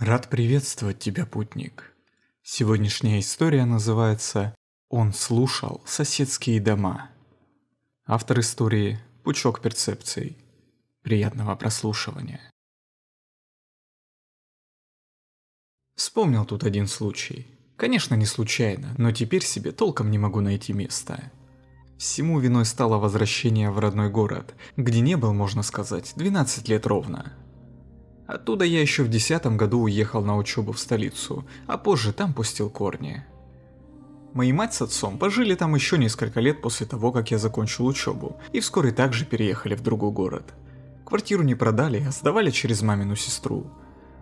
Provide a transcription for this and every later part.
Рад приветствовать тебя, путник. Сегодняшняя история называется «Он слушал соседские дома». Автор истории – Пучок перцепций. Приятного прослушивания. Вспомнил тут один случай. Конечно, не случайно, но теперь себе толком не могу найти места. Всему виной стало возвращение в родной город, где не был, можно сказать, 12 лет ровно – Оттуда я еще в десятом году уехал на учебу в столицу, а позже там пустил корни. Мои мать с отцом пожили там еще несколько лет после того, как я закончил учебу, и вскоре также переехали в другой город. Квартиру не продали, а сдавали через мамину сестру.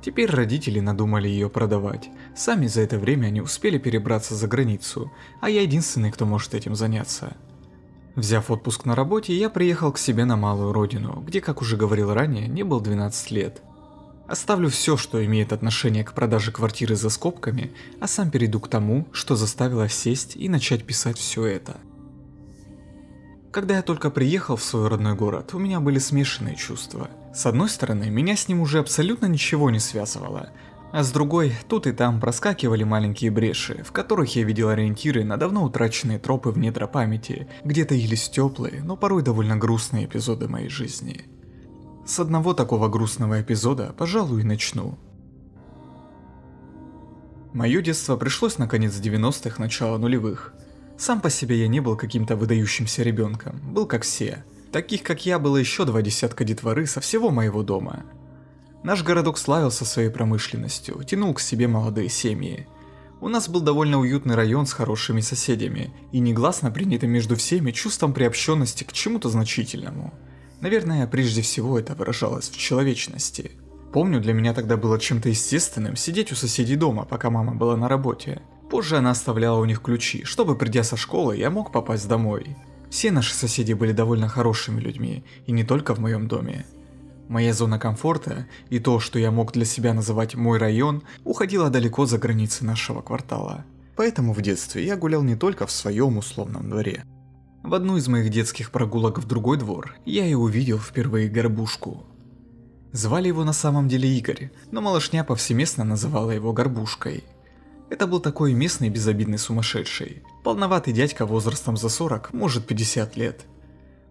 Теперь родители надумали ее продавать. Сами за это время они успели перебраться за границу, а я единственный, кто может этим заняться. Взяв отпуск на работе, я приехал к себе на малую родину, где, как уже говорил ранее, не был 12 лет – Оставлю все, что имеет отношение к продаже квартиры за скобками, а сам перейду к тому, что заставило сесть и начать писать все это. Когда я только приехал в свой родной город, у меня были смешанные чувства. С одной стороны, меня с ним уже абсолютно ничего не связывало, а с другой, тут и там проскакивали маленькие бреши, в которых я видел ориентиры на давно утраченные тропы в недра памяти, где таились теплые, но порой довольно грустные эпизоды моей жизни. С одного такого грустного эпизода, пожалуй, начну. Мое детство пришлось на конец 90-х, начало нулевых. Сам по себе я не был каким-то выдающимся ребенком, был как все. Таких, как я, было еще два десятка детворы со всего моего дома. Наш городок славился своей промышленностью, тянул к себе молодые семьи. У нас был довольно уютный район с хорошими соседями и негласно принятым между всеми чувством приобщенности к чему-то значительному – Наверное, прежде всего это выражалось в человечности. Помню, для меня тогда было чем-то естественным сидеть у соседей дома, пока мама была на работе. Позже она оставляла у них ключи, чтобы, придя со школы, я мог попасть домой. Все наши соседи были довольно хорошими людьми, и не только в моем доме. Моя зона комфорта и то, что я мог для себя называть мой район, уходила далеко за границы нашего квартала. Поэтому в детстве я гулял не только в своем условном дворе. В одну из моих детских прогулок в другой двор я и увидел впервые горбушку. Звали его на самом деле Игорь, но малышня повсеместно называла его горбушкой. Это был такой местный безобидный сумасшедший, полноватый дядька возрастом за 40, может 50 лет.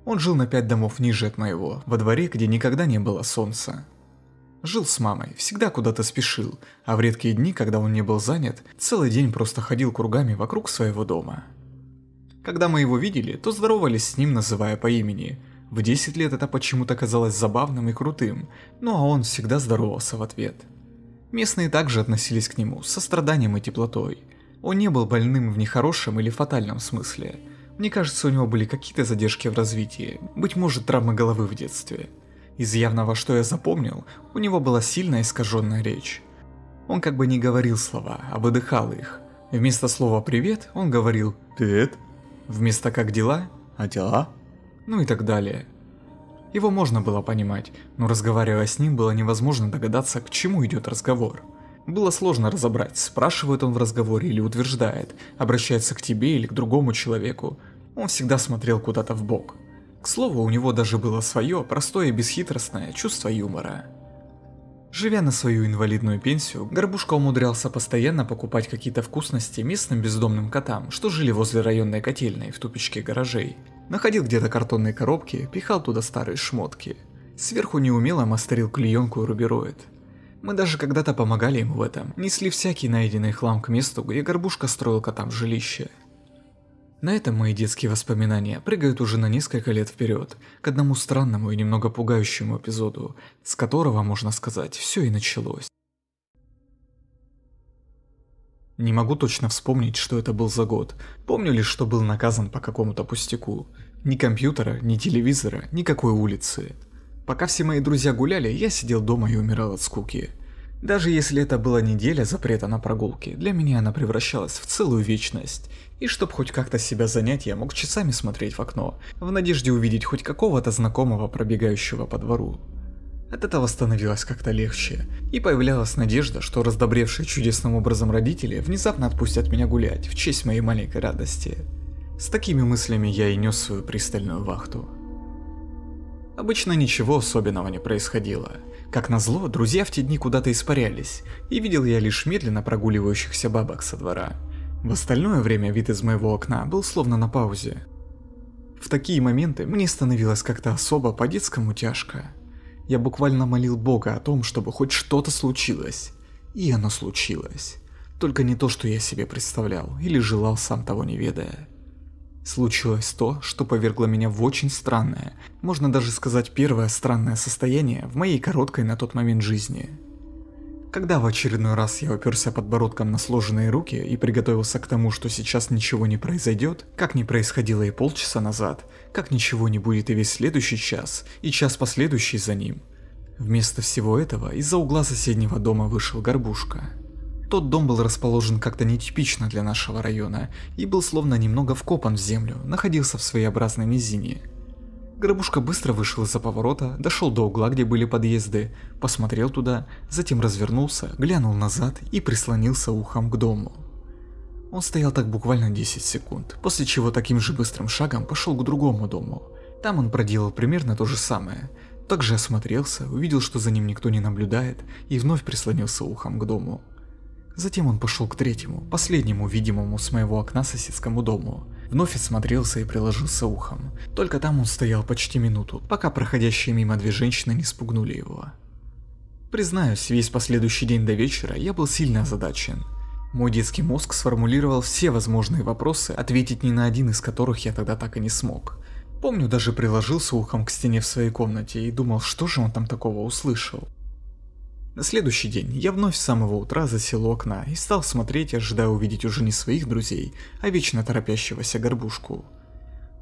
Он жил на пять домов ниже от моего, во дворе, где никогда не было солнца. Жил с мамой, всегда куда-то спешил, а в редкие дни, когда он не был занят, целый день просто ходил кругами вокруг своего дома. Когда мы его видели, то здоровались с ним, называя по имени. В 10 лет это почему-то казалось забавным и крутым, ну а он всегда здоровался в ответ. Местные также относились к нему с состраданием и теплотой. Он не был больным в нехорошем или фатальном смысле. Мне кажется, у него были какие-то задержки в развитии, быть может, травмы головы в детстве. Из явного, что я запомнил, у него была сильно искаженная речь. Он как бы не говорил слова, а выдыхал их. Вместо слова «привет» он говорил «привет», вместо «как дела», «а дела», ну и так далее. Его можно было понимать, но разговаривая с ним было невозможно догадаться, к чему идет разговор. Было сложно разобрать, спрашивает он в разговоре или утверждает, обращается к тебе или к другому человеку. Он всегда смотрел куда-то в бок. К слову, у него даже было свое, простое и бесхитростное чувство юмора. Живя на свою инвалидную пенсию, Горбушка умудрялся постоянно покупать какие-то вкусности местным бездомным котам, что жили возле районной котельной в тупичке гаражей. Находил где-то картонные коробки, пихал туда старые шмотки. Сверху неумело мастерил клеенку и рубероид. Мы даже когда-то помогали ему в этом, несли всякий найденный хлам к месту, где Горбушка строил котам жилище. На этом мои детские воспоминания прыгают уже на несколько лет вперед, к одному странному и немного пугающему эпизоду, с которого, можно сказать, все и началось. Не могу точно вспомнить, что это был за год. Помню лишь, что был наказан по какому-то пустяку. Ни компьютера, ни телевизора, никакой улицы. Пока все мои друзья гуляли, я сидел дома и умирал от скуки. Даже если это была неделя запрета на прогулки, для меня она превращалась в целую вечность. И чтобы хоть как-то себя занять, я мог часами смотреть в окно, в надежде увидеть хоть какого-то знакомого, пробегающего по двору. От этого становилось как-то легче, и появлялась надежда, что раздобревшие чудесным образом родители внезапно отпустят меня гулять в честь моей маленькой радости. С такими мыслями я и нес свою пристальную вахту. Обычно ничего особенного не происходило – как назло, друзья в те дни куда-то испарялись, и видел я лишь медленно прогуливающихся бабок со двора. В остальное время вид из моего окна был словно на паузе. В такие моменты мне становилось как-то особо по-детскому тяжко. Я буквально молил Бога о том, чтобы хоть что-то случилось. И оно случилось. Только не то, что я себе представлял или желал сам того не ведая. Случилось то, что повергло меня в очень странное, можно даже сказать первое странное состояние в моей короткой на тот момент жизни. Когда в очередной раз я уперся подбородком на сложенные руки и приготовился к тому, что сейчас ничего не произойдет, как не происходило и полчаса назад, как ничего не будет и весь следующий час, и час последующий за ним, вместо всего этого из-за угла соседнего дома вышел горбушка. Тот дом был расположен как-то нетипично для нашего района и был словно немного вкопан в землю, находился в своеобразной низине. Грабушка быстро вышел из-за поворота, дошел до угла, где были подъезды, посмотрел туда, затем развернулся, глянул назад и прислонился ухом к дому. Он стоял так буквально 10 секунд, после чего таким же быстрым шагом пошел к другому дому. Там он проделал примерно то же самое. Также осмотрелся, увидел, что за ним никто не наблюдает, и вновь прислонился ухом к дому. Затем он пошел к третьему, последнему видимому с моего окна соседскому дому. Вновь осмотрелся и приложился ухом. Только там он стоял почти минуту, пока проходящие мимо две женщины не спугнули его. Признаюсь, весь последующий день до вечера я был сильно озадачен. Мой детский мозг сформулировал все возможные вопросы, ответить ни на один из которых я тогда так и не смог. Помню, даже приложился ухом к стене в своей комнате и думал, что же он там такого услышал. На следующий день я вновь с самого утра засел у окна и стал смотреть, ожидая увидеть уже не своих друзей, а вечно торопящегося горбушку.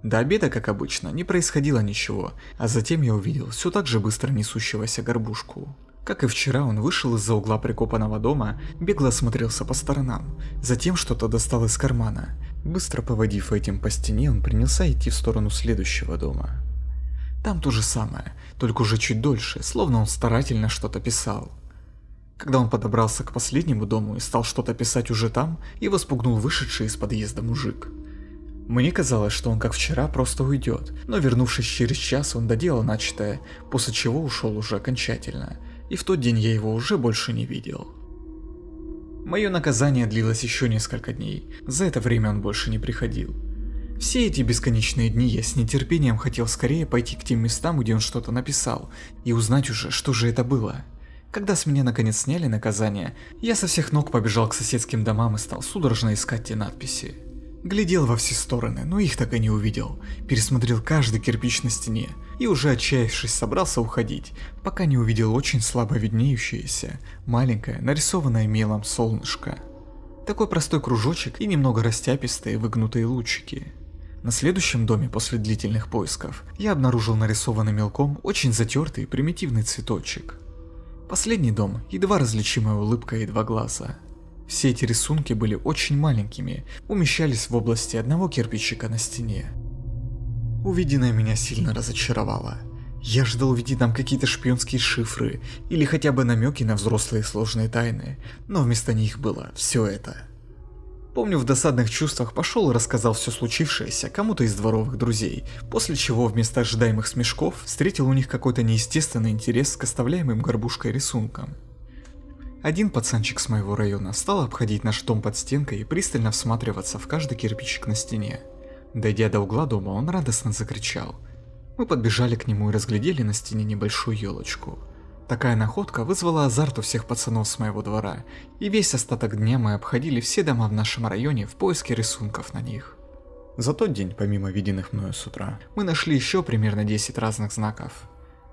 До обеда, как обычно, не происходило ничего, а затем я увидел все так же быстро несущегося горбушку. Как и вчера, он вышел из-за угла прикопанного дома, бегло осмотрелся по сторонам, затем что-то достал из кармана. Быстро поводив этим по стене, он принялся идти в сторону следующего дома. Там то же самое, только уже чуть дольше, словно он старательно что-то писал. Когда он подобрался к последнему дому и стал что-то писать уже там, его спугнул вышедший из подъезда мужик. Мне казалось, что он как вчера просто уйдет, но вернувшись через час, он доделал начатое, после чего ушел уже окончательно, и в тот день я его уже больше не видел. Мое наказание длилось еще несколько дней, за это время он больше не приходил. Все эти бесконечные дни я с нетерпением хотел скорее пойти к тем местам, где он что-то написал, и узнать уже, что же это было. Когда с меня наконец сняли наказание, я со всех ног побежал к соседским домам и стал судорожно искать те надписи. Глядел во все стороны, но их так и не увидел. Пересмотрел каждый кирпич на стене и уже отчаявшись собрался уходить, пока не увидел очень слабо виднеющееся, маленькое, нарисованное мелом солнышко. Такой простой кружочек и немного растяпистые выгнутые лучики. На следующем доме после длительных поисков я обнаружил нарисованный мелком очень затертый примитивный цветочек. Последний дом, едва различимая улыбка и два глаза. Все эти рисунки были очень маленькими, умещались в области одного кирпичика на стене. Увиденное меня сильно разочаровало. Я ждал увидеть там какие-то шпионские шифры или хотя бы намеки на взрослые сложные тайны, но вместо них было все это. Помню, в досадных чувствах пошел и рассказал все случившееся кому-то из дворовых друзей, после чего вместо ожидаемых смешков встретил у них какой-то неестественный интерес к оставляемым горбушкой рисункам. Один пацанчик с моего района стал обходить наш дом под стенкой и пристально всматриваться в каждый кирпичик на стене. Дойдя до угла дома, он радостно закричал. Мы подбежали к нему и разглядели на стене небольшую елочку – Такая находка вызвала азарт у всех пацанов с моего двора, и весь остаток дня мы обходили все дома в нашем районе в поиске рисунков на них. За тот день, помимо виденных мною с утра, мы нашли еще примерно 10 разных знаков.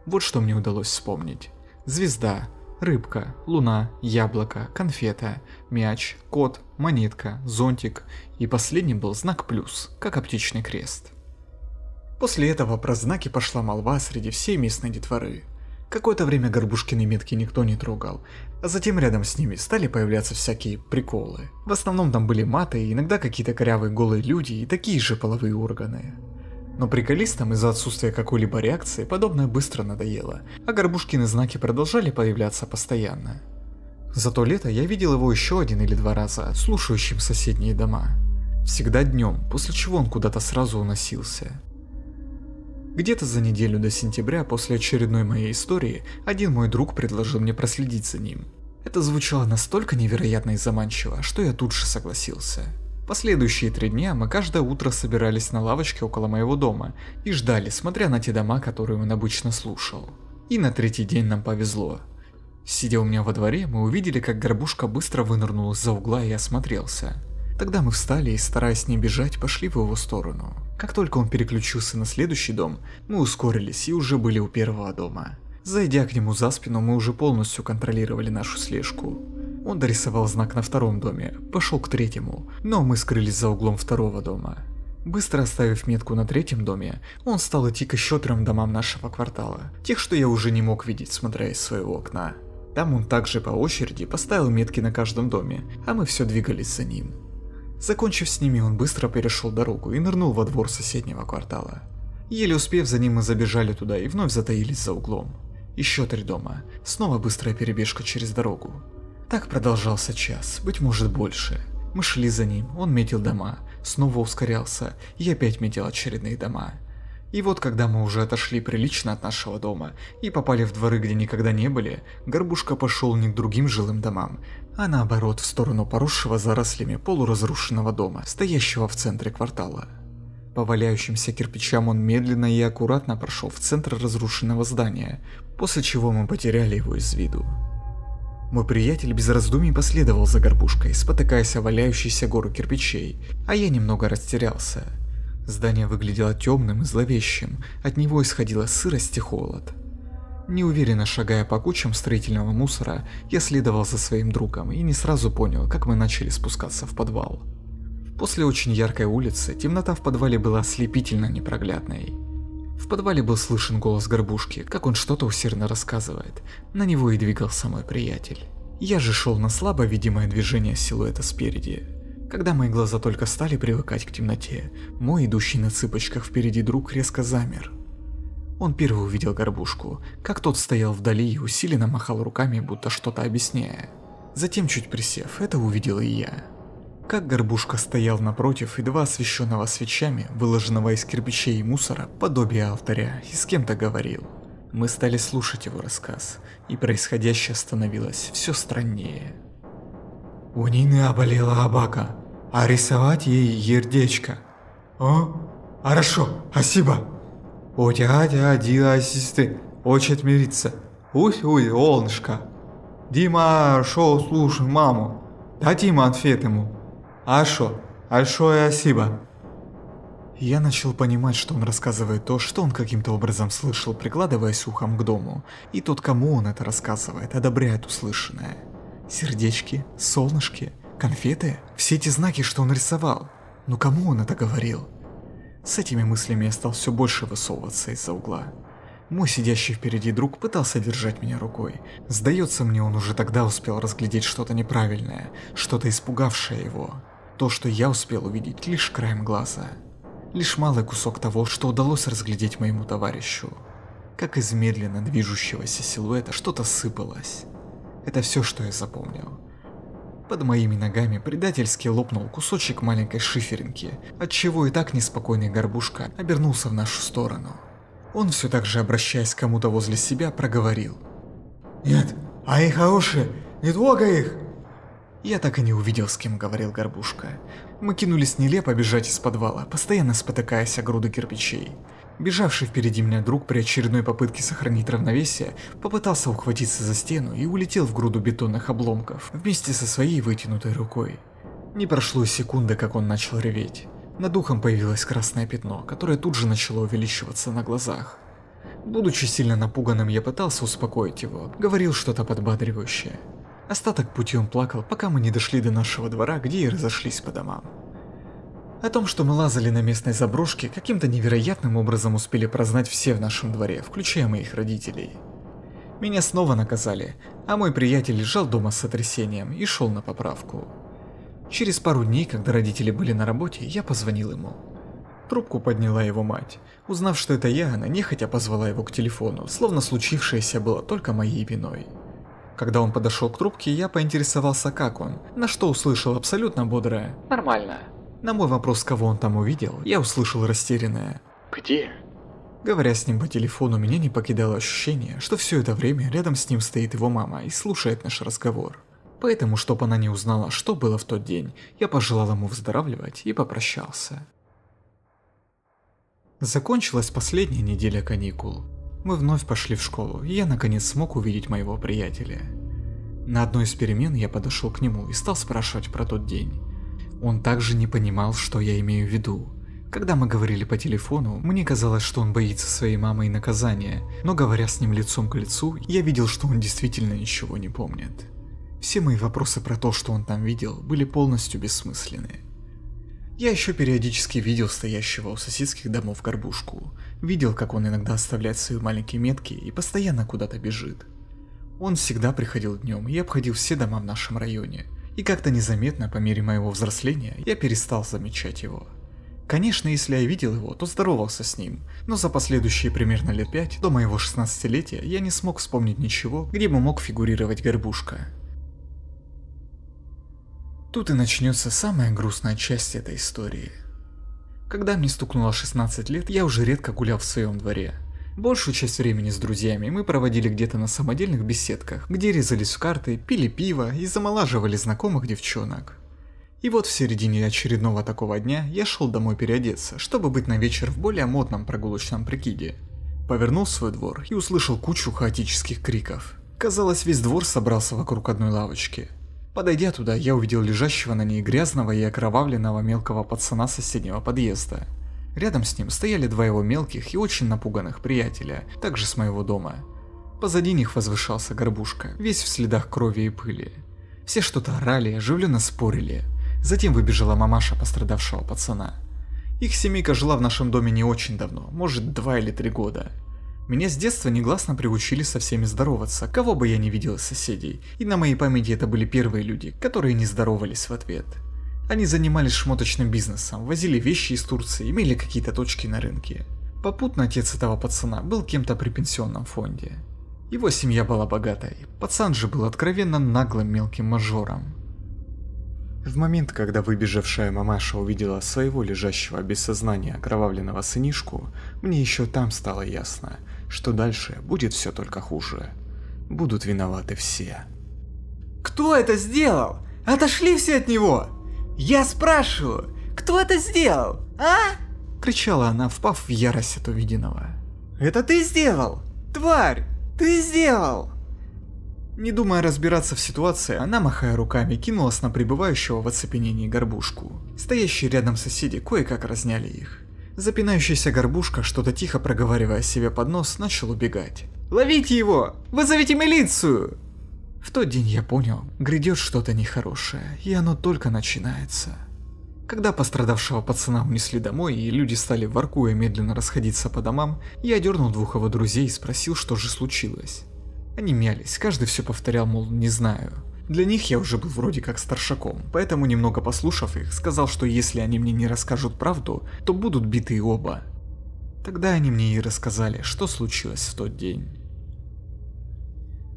Вот что мне удалось вспомнить. Звезда, рыбка, луна, яблоко, конфета, мяч, кот, монетка, зонтик и последний был знак плюс, как оптичный крест. После этого про знаки пошла молва среди всей местной детворы, Какое-то время Горбушкины метки никто не трогал, а затем рядом с ними стали появляться всякие приколы. В основном там были маты, иногда какие-то корявые голые люди и такие же половые органы. Но приколистам из-за отсутствия какой-либо реакции подобное быстро надоело, а Горбушкины знаки продолжали появляться постоянно. За то лето я видел его еще один или два раза, слушающим соседние дома. Всегда днем, после чего он куда-то сразу уносился. Где-то за неделю до сентября после очередной моей истории один мой друг предложил мне проследить за ним. Это звучало настолько невероятно и заманчиво, что я тут же согласился. Последующие три дня мы каждое утро собирались на лавочке около моего дома и ждали, смотря на те дома, которые он обычно слушал. И на третий день нам повезло. Сидя у меня во дворе, мы увидели, как горбушка быстро вынырнула из-за угла и осмотрелся. Тогда мы встали и, стараясь не бежать, пошли в его сторону. Как только он переключился на следующий дом, мы ускорились и уже были у первого дома. Зайдя к нему за спину, мы уже полностью контролировали нашу слежку. Он дорисовал знак на втором доме, пошел к третьему, но мы скрылись за углом второго дома. Быстро оставив метку на третьем доме, он стал идти к еще трем домам нашего квартала, тех, что я уже не мог видеть, смотря из своего окна. Там он также по очереди поставил метки на каждом доме, а мы все двигались за ним. Закончив с ними, он быстро перешел дорогу и нырнул во двор соседнего квартала. Еле успев за ним, мы забежали туда и вновь затаились за углом. Еще три дома, снова быстрая перебежка через дорогу. Так продолжался час, быть может больше. Мы шли за ним, он метил дома, снова ускорялся и опять метил очередные дома. И вот когда мы уже отошли прилично от нашего дома и попали в дворы, где никогда не были, Горбушка пошел не к другим жилым домам, а наоборот в сторону поросшего зарослями полуразрушенного дома, стоящего в центре квартала. По валяющимся кирпичам он медленно и аккуратно прошел в центр разрушенного здания, после чего мы потеряли его из виду. Мой приятель без раздумий последовал за горбушкой, спотыкаясь о валяющейся гору кирпичей, а я немного растерялся – Здание выглядело темным и зловещим, от него исходила сырость и холод. Неуверенно шагая по кучам строительного мусора, я следовал за своим другом и не сразу понял, как мы начали спускаться в подвал. После очень яркой улицы темнота в подвале была ослепительно непроглядной. В подвале был слышен голос горбушки, как он что-то усердно рассказывает. На него и двигался мой приятель. Я же шел на слабо видимое движение силуэта спереди, когда мои глаза только стали привыкать к темноте, мой идущий на цыпочках впереди друг резко замер. Он первый увидел горбушку, как тот стоял вдали и усиленно махал руками, будто что-то объясняя. Затем, чуть присев, это увидел и я. Как горбушка стоял напротив и два освещенного свечами, выложенного из кирпичей и мусора, подобие алтаря, и с кем-то говорил. Мы стали слушать его рассказ, и происходящее становилось все страннее. «У Нины оболела Абака», а рисовать ей ердечко. О, хорошо, спасибо. У тебя дела ассисты, хочет мириться. Усь уй, солнышко. Дима шел слушай маму. Дать Дадим ответ ему. Ашо, большое а э, спасибо. Я начал понимать, что он рассказывает то, что он каким-то образом слышал, прикладываясь ухом к дому. И тот, кому он это рассказывает, одобряет услышанное. Сердечки, солнышки – Конфеты? Все эти знаки, что он рисовал. Ну кому он это говорил? С этими мыслями я стал все больше высовываться из-за угла. Мой сидящий впереди друг пытался держать меня рукой. Сдается мне, он уже тогда успел разглядеть что-то неправильное, что-то испугавшее его. То, что я успел увидеть лишь краем глаза. Лишь малый кусок того, что удалось разглядеть моему товарищу. Как из медленно движущегося силуэта что-то сыпалось. Это все, что я запомнил. Под моими ногами предательски лопнул кусочек маленькой шиферинки, отчего и так неспокойный горбушка обернулся в нашу сторону. Он все так же, обращаясь к кому-то возле себя, проговорил. «Нет, а их хорошие, не трогай их!» Я так и не увидел, с кем говорил Горбушка. Мы кинулись нелепо бежать из подвала, постоянно спотыкаясь о груды кирпичей. Бежавший впереди меня друг при очередной попытке сохранить равновесие попытался ухватиться за стену и улетел в груду бетонных обломков вместе со своей вытянутой рукой. Не прошло секунды, как он начал реветь. Над ухом появилось красное пятно, которое тут же начало увеличиваться на глазах. Будучи сильно напуганным, я пытался успокоить его, говорил что-то подбадривающее. Остаток пути он плакал, пока мы не дошли до нашего двора, где и разошлись по домам. О том, что мы лазали на местной заброшке, каким-то невероятным образом успели прознать все в нашем дворе, включая моих родителей. Меня снова наказали, а мой приятель лежал дома с сотрясением и шел на поправку. Через пару дней, когда родители были на работе, я позвонил ему. Трубку подняла его мать. Узнав, что это я, она нехотя позвала его к телефону, словно случившееся было только моей виной. Когда он подошел к трубке, я поинтересовался, как он, на что услышал абсолютно бодрое «Нормально». На мой вопрос, кого он там увидел, я услышал растерянное «Где?». Говоря с ним по телефону, меня не покидало ощущение, что все это время рядом с ним стоит его мама и слушает наш разговор. Поэтому, чтобы она не узнала, что было в тот день, я пожелал ему выздоравливать и попрощался. Закончилась последняя неделя каникул. Мы вновь пошли в школу, и я наконец смог увидеть моего приятеля. На одной из перемен я подошел к нему и стал спрашивать про тот день. Он также не понимал, что я имею в виду. Когда мы говорили по телефону, мне казалось, что он боится своей мамы и наказания, но говоря с ним лицом к лицу, я видел, что он действительно ничего не помнит. Все мои вопросы про то, что он там видел, были полностью бессмысленны. Я еще периодически видел стоящего у соседских домов горбушку, видел, как он иногда оставляет свои маленькие метки и постоянно куда-то бежит. Он всегда приходил днем и обходил все дома в нашем районе – и как-то незаметно по мере моего взросления я перестал замечать его. Конечно, если я видел его, то здоровался с ним, но за последующие примерно лет пять до моего 16-летия я не смог вспомнить ничего, где бы мог фигурировать горбушка. Тут и начнется самая грустная часть этой истории. Когда мне стукнуло 16 лет, я уже редко гулял в своем дворе. Большую часть времени с друзьями мы проводили где-то на самодельных беседках, где резались в карты, пили пиво и замолаживали знакомых девчонок. И вот в середине очередного такого дня я шел домой переодеться, чтобы быть на вечер в более модном прогулочном прикиде. Повернул свой двор и услышал кучу хаотических криков. Казалось, весь двор собрался вокруг одной лавочки. Подойдя туда, я увидел лежащего на ней грязного и окровавленного мелкого пацана соседнего подъезда. Рядом с ним стояли два его мелких и очень напуганных приятеля, также с моего дома. Позади них возвышался горбушка, весь в следах крови и пыли. Все что-то орали, оживленно спорили. Затем выбежала мамаша пострадавшего пацана. Их семейка жила в нашем доме не очень давно, может два или три года. Меня с детства негласно приучили со всеми здороваться, кого бы я ни видел из соседей, и на моей памяти это были первые люди, которые не здоровались в ответ. Они занимались шмоточным бизнесом, возили вещи из Турции, имели какие-то точки на рынке. Попутно отец этого пацана был кем-то при пенсионном фонде. Его семья была богатой, пацан же был откровенно наглым мелким мажором. В момент, когда выбежавшая мамаша увидела своего лежащего без сознания окровавленного сынишку, мне еще там стало ясно, что дальше будет все только хуже. Будут виноваты все. «Кто это сделал? Отошли все от него!» «Я спрашиваю, кто это сделал, а?» Кричала она, впав в ярость от увиденного. «Это ты сделал? Тварь! Ты сделал!» Не думая разбираться в ситуации, она, махая руками, кинулась на пребывающего в оцепенении горбушку. Стоящие рядом соседи кое-как разняли их. Запинающаяся горбушка, что-то тихо проговаривая себе под нос, начал убегать. «Ловите его! Вызовите милицию!» В тот день я понял, грядет что-то нехорошее, и оно только начинается. Когда пострадавшего пацана унесли домой и люди стали воркуя медленно расходиться по домам, я дернул двух его друзей и спросил, что же случилось. Они мялись, каждый все повторял, мол, не знаю. Для них я уже был вроде как старшаком, поэтому немного послушав их, сказал, что если они мне не расскажут правду, то будут биты оба. Тогда они мне и рассказали, что случилось в тот день.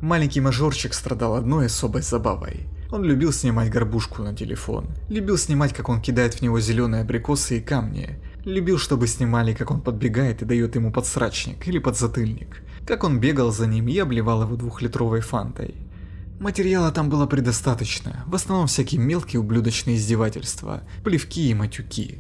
Маленький мажорчик страдал одной особой забавой. Он любил снимать горбушку на телефон, любил снимать, как он кидает в него зеленые абрикосы и камни, любил, чтобы снимали, как он подбегает и дает ему подсрачник или подзатыльник, как он бегал за ним и обливал его двухлитровой фантой. Материала там было предостаточно, в основном всякие мелкие ублюдочные издевательства, плевки и матюки.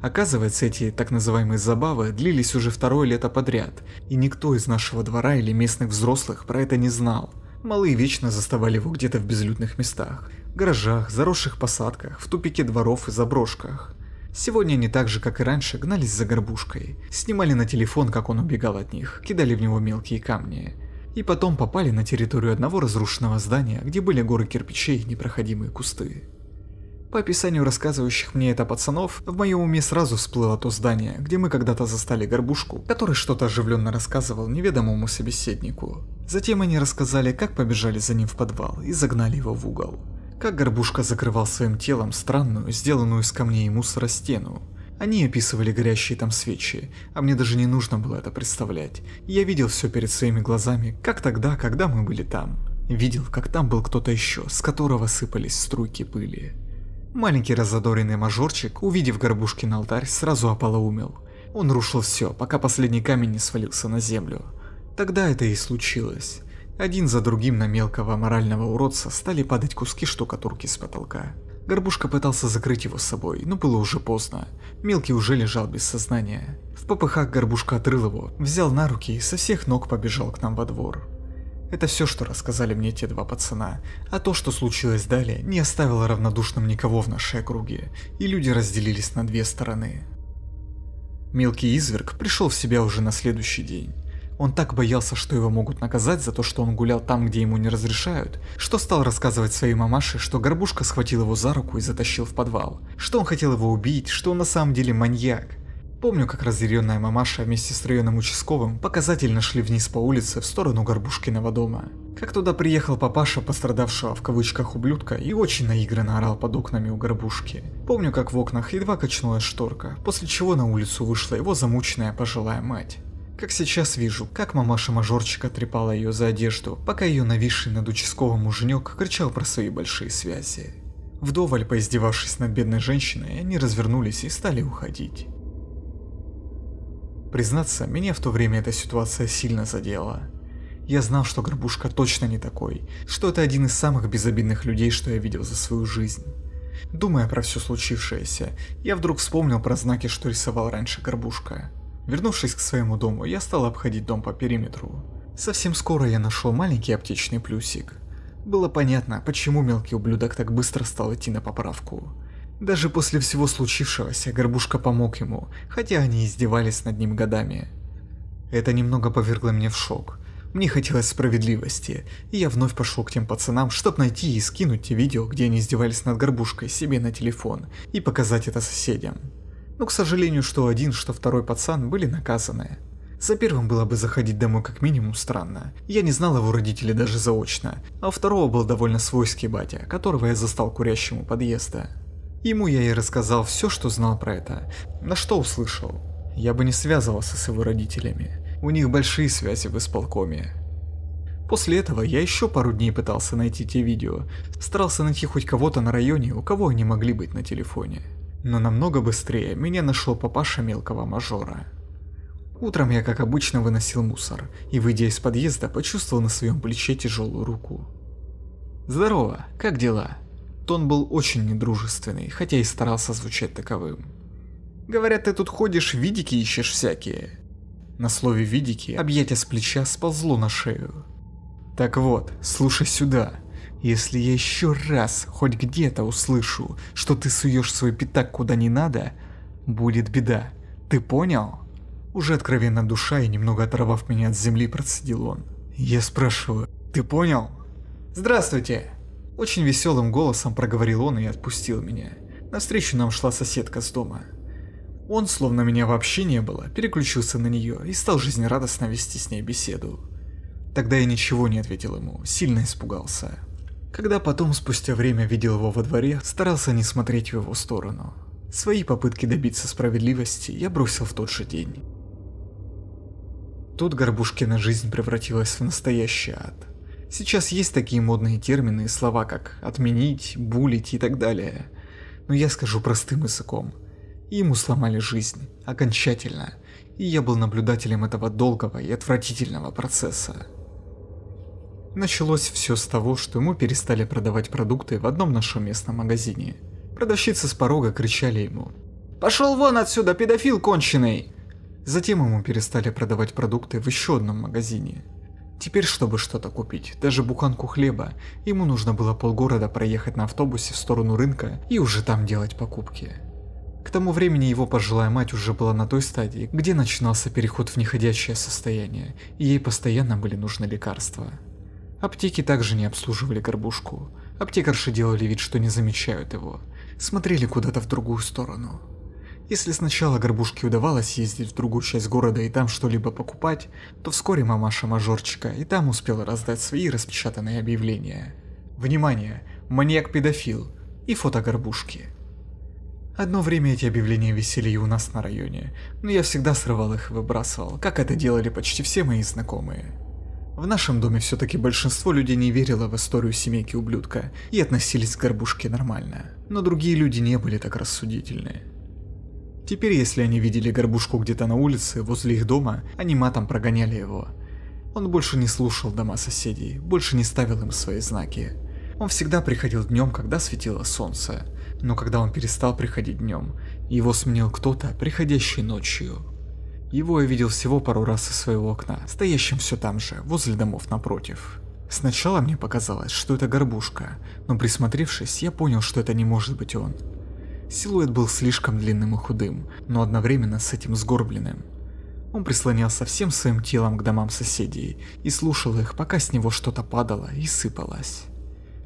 Оказывается, эти так называемые забавы длились уже второе лето подряд, и никто из нашего двора или местных взрослых про это не знал. Малые вечно заставали его где-то в безлюдных местах, гаражах, заросших посадках, в тупике дворов и заброшках. Сегодня они так же, как и раньше, гнались за горбушкой, снимали на телефон, как он убегал от них, кидали в него мелкие камни. И потом попали на территорию одного разрушенного здания, где были горы кирпичей и непроходимые кусты. По описанию рассказывающих мне это пацанов, в моем уме сразу всплыло то здание, где мы когда-то застали горбушку, который что-то оживленно рассказывал неведомому собеседнику. Затем они рассказали, как побежали за ним в подвал и загнали его в угол. Как горбушка закрывал своим телом странную, сделанную из камней и мусора стену. Они описывали горящие там свечи, а мне даже не нужно было это представлять. Я видел все перед своими глазами, как тогда, когда мы были там. Видел, как там был кто-то еще, с которого сыпались струйки пыли. Маленький разодоренный мажорчик, увидев горбушки на алтарь, сразу опалоумел. Он рушил все, пока последний камень не свалился на землю. Тогда это и случилось. Один за другим на мелкого морального уродца стали падать куски штукатурки с потолка. Горбушка пытался закрыть его с собой, но было уже поздно. Мелкий уже лежал без сознания. В попыхах Горбушка отрыл его, взял на руки и со всех ног побежал к нам во двор. Это все, что рассказали мне те два пацана, а то, что случилось далее, не оставило равнодушным никого в нашей округе, и люди разделились на две стороны. Мелкий изверг пришел в себя уже на следующий день. Он так боялся, что его могут наказать за то, что он гулял там, где ему не разрешают, что стал рассказывать своей мамаше, что Горбушка схватил его за руку и затащил в подвал, что он хотел его убить, что он на самом деле маньяк, Помню, как разъяренная мамаша вместе с районным участковым показательно шли вниз по улице в сторону Горбушкиного дома. Как туда приехал папаша пострадавшего в кавычках ублюдка и очень наигранно орал под окнами у Горбушки. Помню, как в окнах едва качнулась шторка, после чего на улицу вышла его замученная пожилая мать. Как сейчас вижу, как мамаша мажорчика трепала ее за одежду, пока ее нависший над участковым муженек кричал про свои большие связи. Вдоволь поиздевавшись над бедной женщиной, они развернулись и стали уходить. Признаться, меня в то время эта ситуация сильно задела. Я знал, что Горбушка точно не такой, что это один из самых безобидных людей, что я видел за свою жизнь. Думая про все случившееся, я вдруг вспомнил про знаки, что рисовал раньше Горбушка. Вернувшись к своему дому, я стал обходить дом по периметру. Совсем скоро я нашел маленький аптечный плюсик. Было понятно, почему мелкий ублюдок так быстро стал идти на поправку. Даже после всего случившегося Горбушка помог ему, хотя они издевались над ним годами. Это немного повергло меня в шок. Мне хотелось справедливости, и я вновь пошел к тем пацанам, чтобы найти и скинуть те видео, где они издевались над Горбушкой себе на телефон, и показать это соседям. Но к сожалению, что один, что второй пацан были наказаны. За первым было бы заходить домой как минимум странно. Я не знал его родителей даже заочно, а у второго был довольно свойский батя, которого я застал курящему подъезда. Ему я и рассказал все, что знал про это, на что услышал. Я бы не связывался с его родителями, у них большие связи в исполкоме. После этого я еще пару дней пытался найти те видео, старался найти хоть кого-то на районе, у кого они могли быть на телефоне. Но намного быстрее меня нашел папаша мелкого мажора. Утром я, как обычно, выносил мусор, и, выйдя из подъезда, почувствовал на своем плече тяжелую руку. «Здорово, как дела?» Тон был очень недружественный, хотя и старался звучать таковым. «Говорят, ты тут ходишь, видики ищешь всякие». На слове «видики» объятие с плеча сползло на шею. «Так вот, слушай сюда. Если я еще раз хоть где-то услышу, что ты суешь свой пятак куда не надо, будет беда. Ты понял?» Уже откровенно душа и немного оторвав меня от земли, процедил он. «Я спрашиваю, ты понял?» «Здравствуйте!» Очень веселым голосом проговорил он и отпустил меня. Навстречу нам шла соседка с дома. Он, словно меня вообще не было, переключился на нее и стал жизнерадостно вести с ней беседу. Тогда я ничего не ответил ему, сильно испугался. Когда потом, спустя время, видел его во дворе, старался не смотреть в его сторону. Свои попытки добиться справедливости я бросил в тот же день. Тут Горбушкина жизнь превратилась в настоящий ад. Сейчас есть такие модные термины и слова, как «отменить», «булить» и так далее. Но я скажу простым языком. Ему сломали жизнь. Окончательно. И я был наблюдателем этого долгого и отвратительного процесса. Началось все с того, что ему перестали продавать продукты в одном нашем местном магазине. Продавщицы с порога кричали ему «Пошел вон отсюда, педофил конченый!» Затем ему перестали продавать продукты в еще одном магазине. Теперь, чтобы что-то купить, даже буханку хлеба, ему нужно было полгорода проехать на автобусе в сторону рынка и уже там делать покупки. К тому времени его пожилая мать уже была на той стадии, где начинался переход в неходящее состояние, и ей постоянно были нужны лекарства. Аптеки также не обслуживали горбушку. Аптекарши делали вид, что не замечают его, смотрели куда-то в другую сторону. Если сначала Горбушке удавалось ездить в другую часть города и там что-либо покупать, то вскоре мамаша мажорчика и там успела раздать свои распечатанные объявления. Внимание! Маньяк-педофил! И фото Горбушки. Одно время эти объявления висели и у нас на районе, но я всегда срывал их и выбрасывал, как это делали почти все мои знакомые. В нашем доме все-таки большинство людей не верило в историю семейки ублюдка и относились к горбушке нормально, но другие люди не были так рассудительны. Теперь, если они видели горбушку где-то на улице, возле их дома, они матом прогоняли его. Он больше не слушал дома соседей, больше не ставил им свои знаки. Он всегда приходил днем, когда светило солнце. Но когда он перестал приходить днем, его сменил кто-то, приходящий ночью. Его я видел всего пару раз из своего окна, стоящим все там же, возле домов напротив. Сначала мне показалось, что это горбушка, но присмотревшись, я понял, что это не может быть он. Силуэт был слишком длинным и худым, но одновременно с этим сгорбленным. Он прислонялся всем своим телом к домам соседей и слушал их, пока с него что-то падало и сыпалось.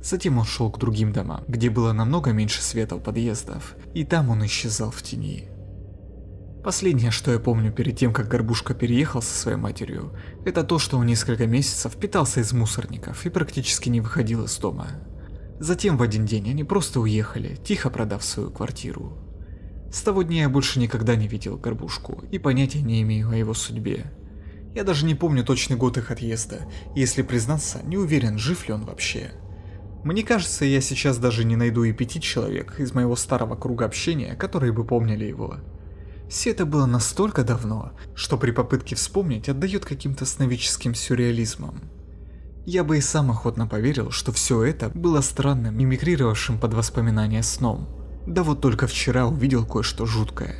Затем он шел к другим домам, где было намного меньше света у подъездов, и там он исчезал в тени. Последнее, что я помню перед тем, как Горбушка переехал со своей матерью, это то, что он несколько месяцев питался из мусорников и практически не выходил из дома. Затем в один день они просто уехали, тихо продав свою квартиру. С того дня я больше никогда не видел Горбушку и понятия не имею о его судьбе. Я даже не помню точный год их отъезда, и, если признаться, не уверен, жив ли он вообще. Мне кажется, я сейчас даже не найду и пяти человек из моего старого круга общения, которые бы помнили его. Все это было настолько давно, что при попытке вспомнить отдает каким-то сновидческим сюрреализмом. Я бы и сам охотно поверил, что все это было странным, мимикрировавшим под воспоминания сном. Да вот только вчера увидел кое-что жуткое.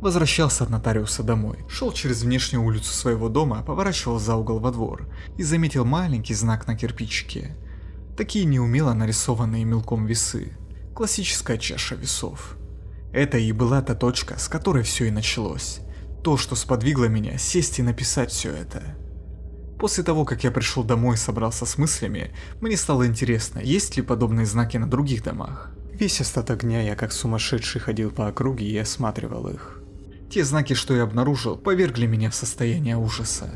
Возвращался от нотариуса домой, шел через внешнюю улицу своего дома, поворачивал за угол во двор и заметил маленький знак на кирпичике. Такие неумело нарисованные мелком весы. Классическая чаша весов. Это и была та точка, с которой все и началось. То, что сподвигло меня сесть и написать все это. После того, как я пришел домой и собрался с мыслями, мне стало интересно, есть ли подобные знаки на других домах. Весь остаток дня я как сумасшедший ходил по округе и осматривал их. Те знаки, что я обнаружил, повергли меня в состояние ужаса.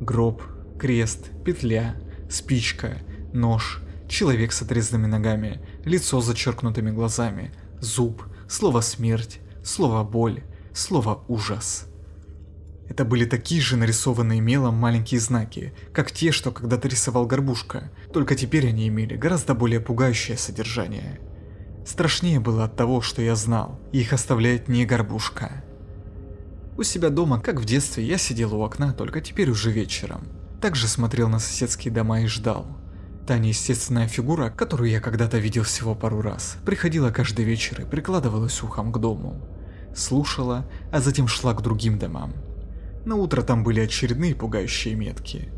Гроб, крест, петля, спичка, нож, человек с отрезанными ногами, лицо с зачеркнутыми глазами, зуб, слово «смерть», слово «боль», слово «ужас». Это были такие же нарисованные мелом маленькие знаки, как те, что когда-то рисовал Горбушка, только теперь они имели гораздо более пугающее содержание. Страшнее было от того, что я знал, их оставляет не Горбушка. У себя дома, как в детстве, я сидел у окна, только теперь уже вечером. Также смотрел на соседские дома и ждал. Та неестественная фигура, которую я когда-то видел всего пару раз, приходила каждый вечер и прикладывалась ухом к дому. Слушала, а затем шла к другим домам, на утро там были очередные пугающие метки.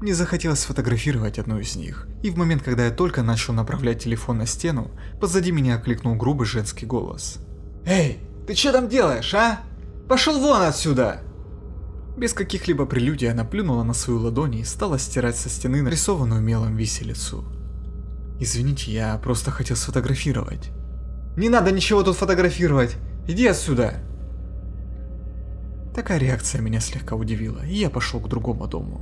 Мне захотелось сфотографировать одну из них, и в момент, когда я только начал направлять телефон на стену, позади меня окликнул грубый женский голос. «Эй, ты что там делаешь, а? Пошел вон отсюда!» Без каких-либо прелюдий она плюнула на свою ладонь и стала стирать со стены нарисованную мелом виселицу. «Извините, я просто хотел сфотографировать». «Не надо ничего тут фотографировать! Иди отсюда!» Такая реакция меня слегка удивила, и я пошел к другому дому.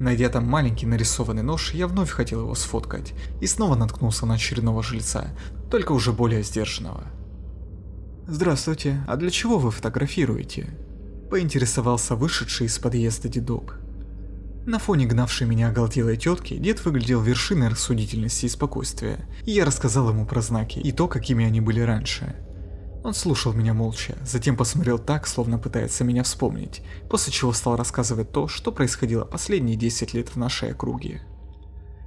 Найдя там маленький нарисованный нож, я вновь хотел его сфоткать, и снова наткнулся на очередного жильца, только уже более сдержанного. «Здравствуйте, а для чего вы фотографируете?» Поинтересовался вышедший из подъезда дедок. На фоне гнавшей меня оголтелой тетки дед выглядел вершиной рассудительности и спокойствия, и я рассказал ему про знаки и то, какими они были раньше. Он слушал меня молча, затем посмотрел так, словно пытается меня вспомнить, после чего стал рассказывать то, что происходило последние 10 лет в нашей округе.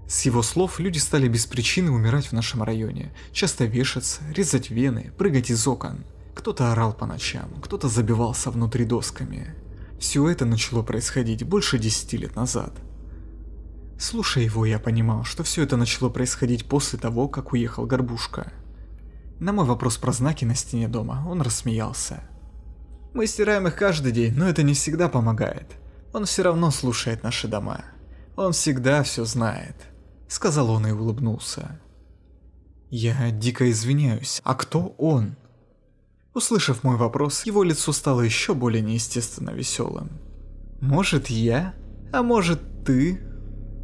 С его слов люди стали без причины умирать в нашем районе, часто вешаться, резать вены, прыгать из окон. Кто-то орал по ночам, кто-то забивался внутри досками. Все это начало происходить больше 10 лет назад. Слушая его, я понимал, что все это начало происходить после того, как уехал Горбушка – на мой вопрос про знаки на стене дома он рассмеялся. Мы стираем их каждый день, но это не всегда помогает. Он все равно слушает наши дома. Он всегда все знает, сказал он и улыбнулся. Я дико извиняюсь. А кто он? Услышав мой вопрос, его лицо стало еще более неестественно веселым. Может, я? А может, ты?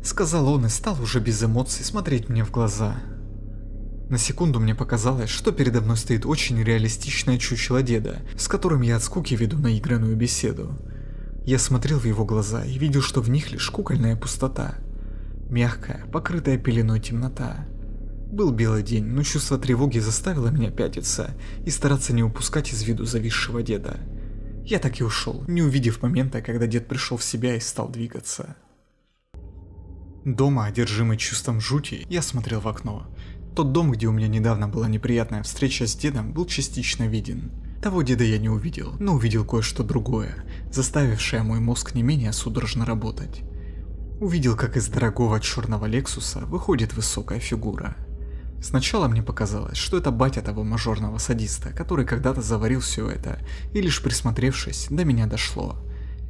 сказал он и стал уже без эмоций смотреть мне в глаза. На секунду мне показалось, что передо мной стоит очень реалистичное чучело деда, с которым я от скуки веду наигранную беседу. Я смотрел в его глаза и видел, что в них лишь кукольная пустота. Мягкая, покрытая пеленой темнота. Был белый день, но чувство тревоги заставило меня пятиться и стараться не упускать из виду зависшего деда. Я так и ушел, не увидев момента, когда дед пришел в себя и стал двигаться. Дома, одержимый чувством жути, я смотрел в окно. Тот дом, где у меня недавно была неприятная встреча с дедом, был частично виден. Того деда я не увидел, но увидел кое-что другое, заставившее мой мозг не менее судорожно работать. Увидел, как из дорогого черного Лексуса выходит высокая фигура. Сначала мне показалось, что это батя того мажорного садиста, который когда-то заварил все это, и лишь присмотревшись, до меня дошло.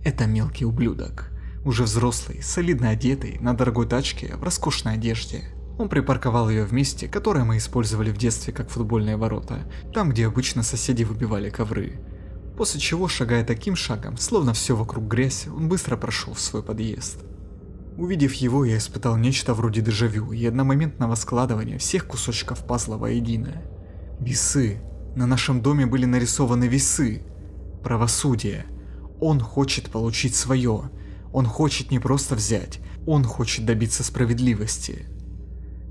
Это мелкий ублюдок. Уже взрослый, солидно одетый, на дорогой тачке, в роскошной одежде – он припарковал ее в месте, которое мы использовали в детстве как футбольные ворота, там где обычно соседи выбивали ковры. После чего, шагая таким шагом, словно все вокруг грязь, он быстро прошел в свой подъезд. Увидев его, я испытал нечто вроде дежавю и одномоментного складывания всех кусочков пазла воедино. Весы. На нашем доме были нарисованы весы. Правосудие. Он хочет получить свое. Он хочет не просто взять, он хочет добиться справедливости.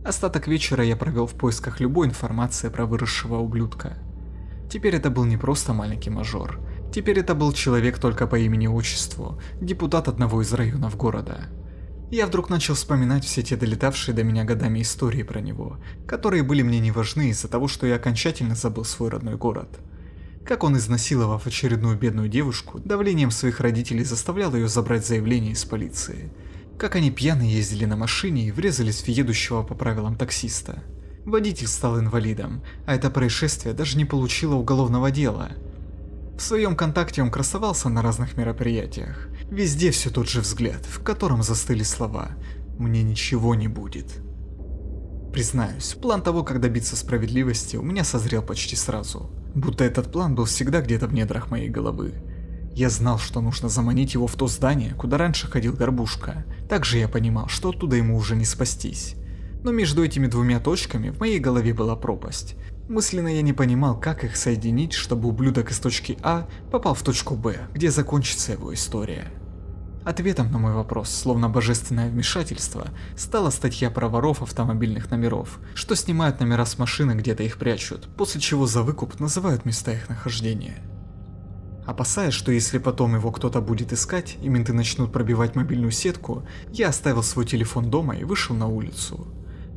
Остаток вечера я провел в поисках любой информации про выросшего ублюдка. Теперь это был не просто маленький мажор, теперь это был человек только по имени-отчеству, депутат одного из районов города. Я вдруг начал вспоминать все те долетавшие до меня годами истории про него, которые были мне не важны из-за того, что я окончательно забыл свой родной город. Как он, изнасиловав очередную бедную девушку, давлением своих родителей заставлял ее забрать заявление из полиции – как они пьяные ездили на машине и врезались в едущего по правилам таксиста. Водитель стал инвалидом, а это происшествие даже не получило уголовного дела. В своем контакте он красовался на разных мероприятиях. Везде все тот же взгляд, в котором застыли слова «Мне ничего не будет». Признаюсь, план того, как добиться справедливости, у меня созрел почти сразу. Будто этот план был всегда где-то в недрах моей головы. Я знал, что нужно заманить его в то здание, куда раньше ходил Горбушка. Также я понимал, что оттуда ему уже не спастись. Но между этими двумя точками в моей голове была пропасть. Мысленно я не понимал, как их соединить, чтобы ублюдок из точки А попал в точку Б, где закончится его история. Ответом на мой вопрос, словно божественное вмешательство, стала статья про воров автомобильных номеров, что снимают номера с машины, где-то их прячут, после чего за выкуп называют места их нахождения. Опасаясь, что если потом его кто-то будет искать и менты начнут пробивать мобильную сетку, я оставил свой телефон дома и вышел на улицу.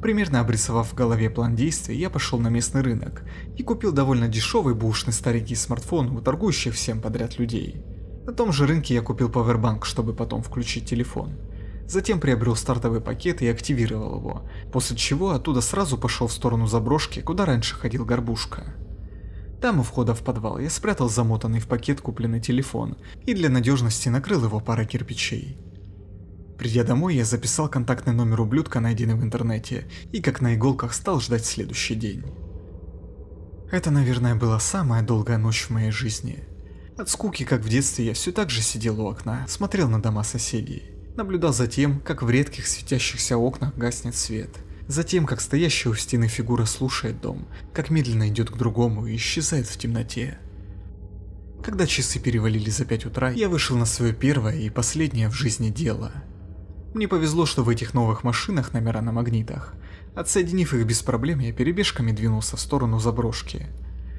Примерно обрисовав в голове план действий, я пошел на местный рынок и купил довольно дешевый бушный старенький смартфон у торгующих всем подряд людей. На том же рынке я купил павербанк, чтобы потом включить телефон. Затем приобрел стартовый пакет и активировал его, после чего оттуда сразу пошел в сторону заброшки, куда раньше ходил горбушка. Там у входа в подвал я спрятал замотанный в пакет купленный телефон и для надежности накрыл его парой кирпичей. Придя домой, я записал контактный номер ублюдка, найденный в интернете, и как на иголках стал ждать следующий день. Это, наверное, была самая долгая ночь в моей жизни. От скуки, как в детстве, я все так же сидел у окна, смотрел на дома соседей, наблюдал за тем, как в редких светящихся окнах гаснет свет – Затем, как стоящая у стены фигура слушает дом, как медленно идет к другому и исчезает в темноте. Когда часы перевалили за 5 утра, я вышел на свое первое и последнее в жизни дело. Мне повезло, что в этих новых машинах номера на магнитах. Отсоединив их без проблем, я перебежками двинулся в сторону заброшки.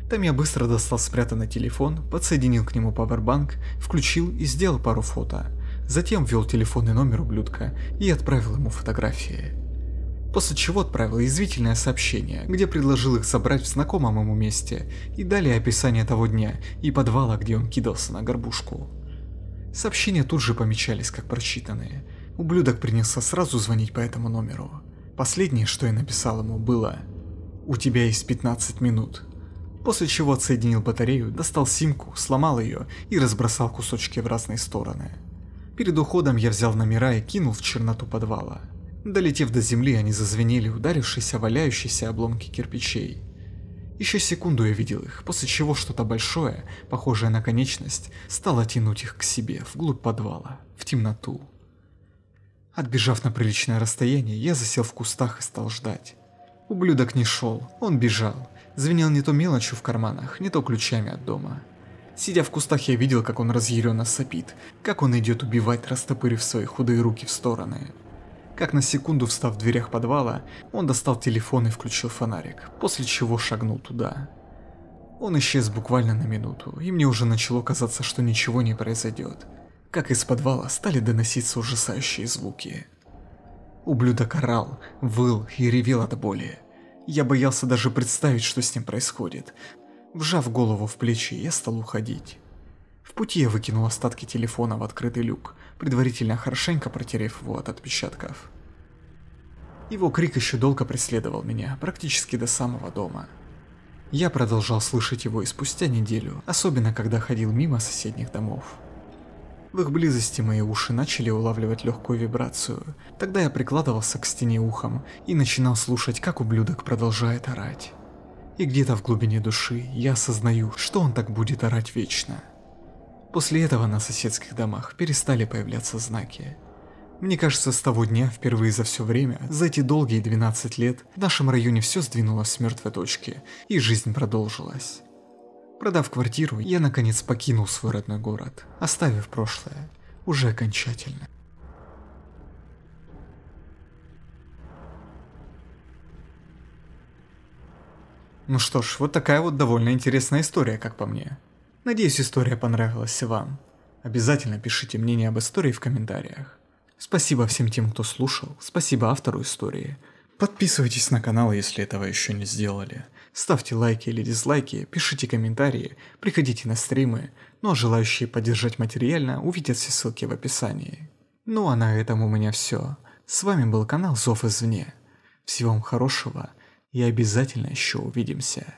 Там я быстро достал спрятанный телефон, подсоединил к нему пауэрбанк, включил и сделал пару фото. Затем ввел телефонный номер ублюдка и отправил ему фотографии после чего отправил язвительное сообщение, где предложил их собрать в знакомом ему месте, и далее описание того дня и подвала, где он кидался на горбушку. Сообщения тут же помечались как прочитанные. Ублюдок принялся сразу звонить по этому номеру. Последнее, что я написал ему, было «У тебя есть 15 минут». После чего отсоединил батарею, достал симку, сломал ее и разбросал кусочки в разные стороны. Перед уходом я взял номера и кинул в черноту подвала. Долетев до земли, они зазвенели, ударившись о валяющиеся обломки кирпичей. Еще секунду я видел их, после чего что-то большое, похожее на конечность, стало тянуть их к себе, вглубь подвала, в темноту. Отбежав на приличное расстояние, я засел в кустах и стал ждать. Ублюдок не шел, он бежал, звенел не то мелочью в карманах, не то ключами от дома. Сидя в кустах, я видел, как он разъяренно сопит, как он идет убивать, растопырив свои худые руки в стороны, как на секунду встав в дверях подвала, он достал телефон и включил фонарик, после чего шагнул туда. Он исчез буквально на минуту, и мне уже начало казаться, что ничего не произойдет. Как из подвала стали доноситься ужасающие звуки. Ублюдок орал, выл и ревел от боли. Я боялся даже представить, что с ним происходит. Вжав голову в плечи, я стал уходить. В пути я выкинул остатки телефона в открытый люк, предварительно хорошенько протерев его от отпечатков. Его крик еще долго преследовал меня, практически до самого дома. Я продолжал слышать его и спустя неделю, особенно когда ходил мимо соседних домов. В их близости мои уши начали улавливать легкую вибрацию. Тогда я прикладывался к стене ухом и начинал слушать, как ублюдок продолжает орать. И где-то в глубине души я осознаю, что он так будет орать вечно. После этого на соседских домах перестали появляться знаки. Мне кажется, с того дня, впервые за все время, за эти долгие 12 лет, в нашем районе все сдвинулось с мертвой точки, и жизнь продолжилась. Продав квартиру, я наконец покинул свой родной город, оставив прошлое, уже окончательно. Ну что ж, вот такая вот довольно интересная история, как по мне. Надеюсь, история понравилась вам. Обязательно пишите мнение об истории в комментариях. Спасибо всем тем, кто слушал, спасибо автору истории. Подписывайтесь на канал, если этого еще не сделали. Ставьте лайки или дизлайки, пишите комментарии, приходите на стримы, ну а желающие поддержать материально увидят все ссылки в описании. Ну а на этом у меня все. С вами был канал Зов Извне. Всего вам хорошего и обязательно еще увидимся.